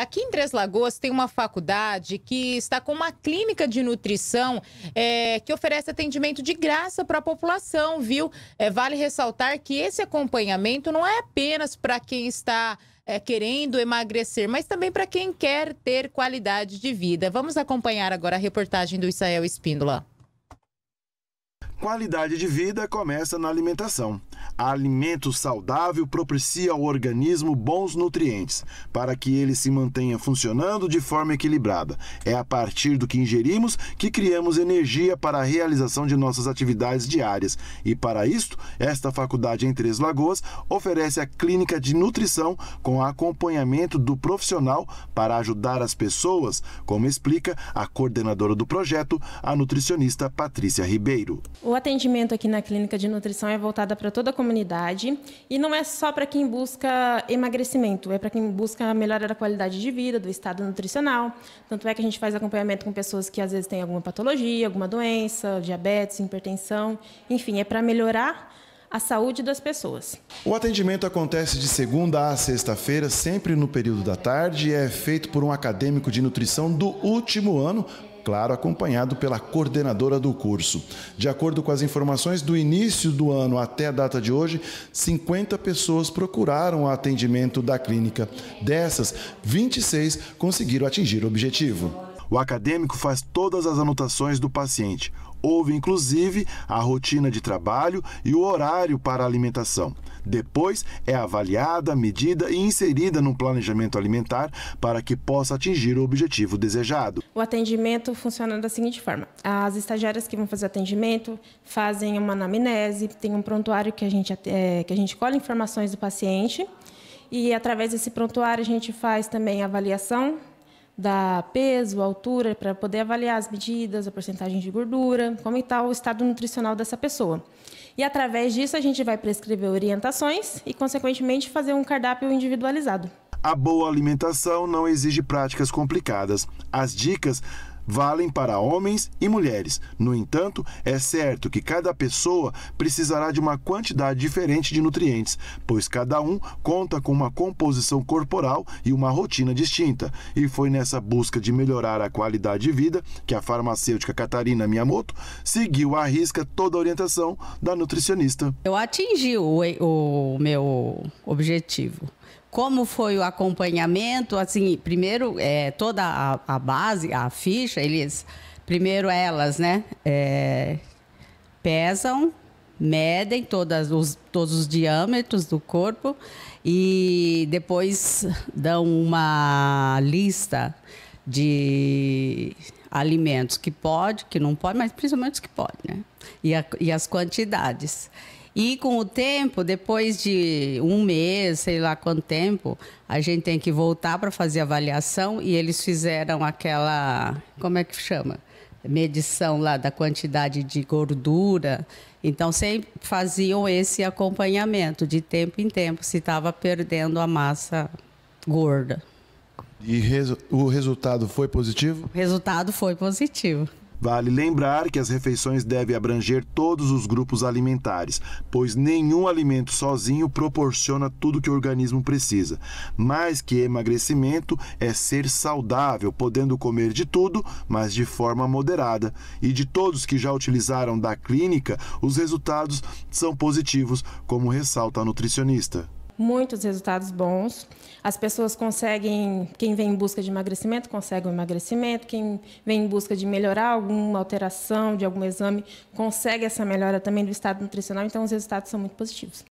Aqui em Três Lagoas tem uma faculdade que está com uma clínica de nutrição é, que oferece atendimento de graça para a população, viu? É, vale ressaltar que esse acompanhamento não é apenas para quem está é, querendo emagrecer, mas também para quem quer ter qualidade de vida. Vamos acompanhar agora a reportagem do Israel Espíndola. Qualidade de vida começa na alimentação. Alimento saudável propicia ao organismo bons nutrientes para que ele se mantenha funcionando de forma equilibrada. É a partir do que ingerimos que criamos energia para a realização de nossas atividades diárias. E para isto, esta faculdade em Três Lagoas oferece a clínica de nutrição com acompanhamento do profissional para ajudar as pessoas, como explica a coordenadora do projeto, a nutricionista Patrícia Ribeiro. O atendimento aqui na clínica de nutrição é voltada para toda a comunidade e não é só para quem busca emagrecimento, é para quem busca melhorar a qualidade de vida, do estado nutricional. Tanto é que a gente faz acompanhamento com pessoas que às vezes têm alguma patologia, alguma doença, diabetes, hipertensão, enfim, é para melhorar a saúde das pessoas. O atendimento acontece de segunda a sexta-feira, sempre no período da tarde, e é feito por um acadêmico de nutrição do último ano claro, acompanhado pela coordenadora do curso. De acordo com as informações, do início do ano até a data de hoje, 50 pessoas procuraram o atendimento da clínica. Dessas, 26 conseguiram atingir o objetivo. O acadêmico faz todas as anotações do paciente. ouve inclusive, a rotina de trabalho e o horário para a alimentação. Depois é avaliada, medida e inserida num planejamento alimentar para que possa atingir o objetivo desejado. O atendimento funciona da seguinte forma: as estagiárias que vão fazer atendimento fazem uma anamnese, tem um prontuário que a gente, é, que a gente colhe informações do paciente. E através desse prontuário a gente faz também avaliação da peso, altura, para poder avaliar as medidas, a porcentagem de gordura, como está o estado nutricional dessa pessoa. E através disso a gente vai prescrever orientações e, consequentemente, fazer um cardápio individualizado. A boa alimentação não exige práticas complicadas. As dicas valem para homens e mulheres. No entanto, é certo que cada pessoa precisará de uma quantidade diferente de nutrientes, pois cada um conta com uma composição corporal e uma rotina distinta. E foi nessa busca de melhorar a qualidade de vida que a farmacêutica Catarina Miyamoto seguiu à risca toda a orientação da nutricionista. Eu atingi o, o meu objetivo. Como foi o acompanhamento? Assim, primeiro, é, toda a, a, base, a ficha, eles. Primeiro elas, né? É, pesam, medem todas os, todos os diâmetros do corpo e depois dão uma lista de alimentos que pode, que não pode, mas principalmente os que pode, né? E, a, e as quantidades. E com o tempo, depois de um mês, sei lá quanto tempo, a gente tem que voltar para fazer avaliação e eles fizeram aquela. Como é que chama? Medição lá da quantidade de gordura. Então, sempre faziam esse acompanhamento de tempo em tempo se estava perdendo a massa gorda. E o resultado foi positivo? O resultado foi positivo. Vale lembrar que as refeições devem abranger todos os grupos alimentares, pois nenhum alimento sozinho proporciona tudo que o organismo precisa. Mais que emagrecimento é ser saudável, podendo comer de tudo, mas de forma moderada. E de todos que já utilizaram da clínica, os resultados são positivos, como ressalta a nutricionista muitos resultados bons. As pessoas conseguem, quem vem em busca de emagrecimento, consegue um emagrecimento, quem vem em busca de melhorar alguma alteração de algum exame, consegue essa melhora também do estado nutricional, então os resultados são muito positivos.